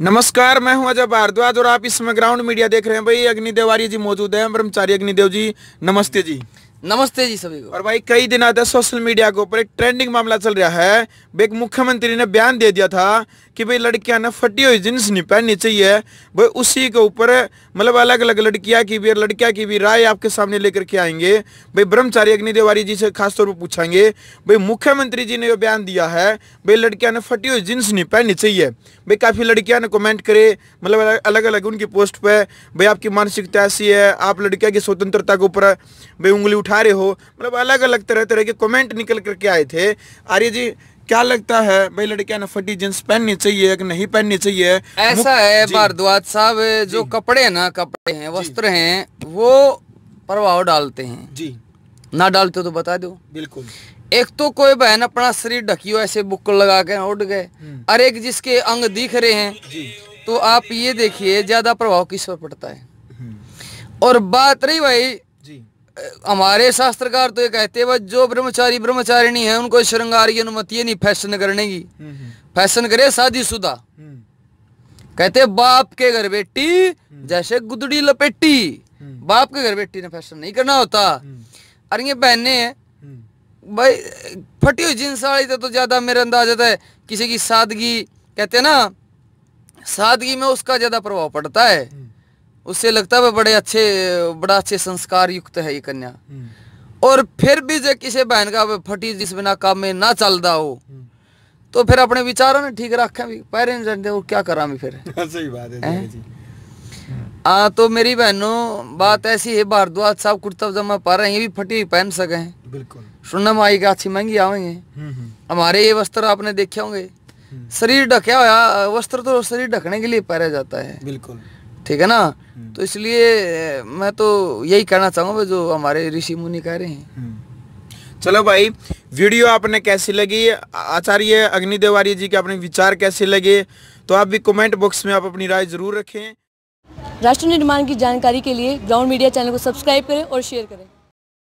नमस्कार मैं हूं अजय भारद्वाज और आप इस समय ग्राउंड मीडिया देख रहे हैं भाई अग्निदेवारी जी मौजूद हैं ब्रह्मचारी अग्निदेव जी नमस्ते जी नमस्ते जी सभी को और भाई कई दिन आते सोशल मीडिया के ऊपर एक ट्रेंडिंग मामला चल रहा है एक मुख्यमंत्री ने बयान दे दिया था कि भाई लड़कियां ना फटी हुई जींस नहीं पहननी चाहिए भाई उसी के ऊपर मतलब अलग अलग लड़कियां की भी और लड़किया की भी राय आपके सामने लेकर के आएंगे भाई ब्रह्मचारी अग्नि जी से खासतौर पर पूछेंगे भाई मुख्यमंत्री जी ने जो बयान दिया है भाई लड़कियां ने फटी हुई जींस नहीं पहननी चाहिए भाई काफ़ी लड़कियां ने कमेंट करे मतलब अलग अलग उनकी पोस्ट पर भाई आपकी मानसिकता ऐसी है आप लड़कियाँ की स्वतंत्रता के ऊपर भाई उंगली उठा खा रहे हो मतलब अलग अलग तरह तरह के कमेंट निकल करके आए थे आर्य जी क्या लगता है भाई लड़कियां ना फटी जींस पहननी चाहिए कि नहीं पहननी चाहिए ऐसा है भारद्वाज साहब जो कपड़े ना कपड़े हैं वस्त्र हैं वो प्रभाव डालते हैं जी ना डालते तो बता दो बिल्कुल एक तो कोई बहन अपना शरीर ढकियो ऐसे बुक लगा के उठ गए हम्म। और एक जिसके अंग दिख रहे हैं तो आप ये देखिए ज्यादा प्रभाव किस पर पड़ता है हम्म। और बात रही भाई हमारे शास्त्रकार तो ये कहते हैं जो ब्रह्मचारी ब्रह्मचारिणी है उनको श्रृंगार की अनुमति नहीं फैशन करने की हम्म, हम्म। फैशन करे शुदा हम्म। कहते बाप के घर बेटी जैसे गुदड़ी लपेटी बाप के घर बेटी ने फैशन नहीं करना होता अरे ये बहने भाई फटी हुई जींस वाली तो, तो ज्यादा मेरे अंदाजा है किसी की सादगी कहते ना सादगी में उसका ज्यादा प्रभाव पड़ता है उससे लगता है बड़े अच्छे बड़ा अच्छे संस्कार युक्त है ये कन्या हम्म। और फिर भी जो किसी बहन का फटी जिस बिना काम में ना चल रहा हो हम्म। तो फिर अपने विचारों ने ठीक रखे भी पेरेंट्स जानते और क्या करा मैं फिर सही बात है हाँ तो मेरी बहनों बात ऐसी है भारद्वाज साहब कुर्ता पजामा पा रहे हैं ये भी फटी हुई पहन सके हैं बिल्कुल सुनने में आएगा अच्छी महंगी आवेंगे हम्म, हमारे ये वस्त्र आपने देखे होंगे शरीर ढके हुआ वस्त्र तो शरीर ढकने के लिए पहरा जाता है बिल्कुल ठीक है ना हम्म। तो इसलिए मैं तो यही कहना चाहूंगा जो हमारे ऋषि मुनि कह रहे हैं हम्म। चलो भाई वीडियो आपने कैसी लगी आचार्य अग्नि देवारी जी के अपने विचार कैसे लगे तो आप भी कमेंट बॉक्स में आप अपनी राय जरूर रखें राष्ट्र निर्माण की जानकारी के लिए ग्राउंड मीडिया चैनल को सब्सक्राइब करें और शेयर करें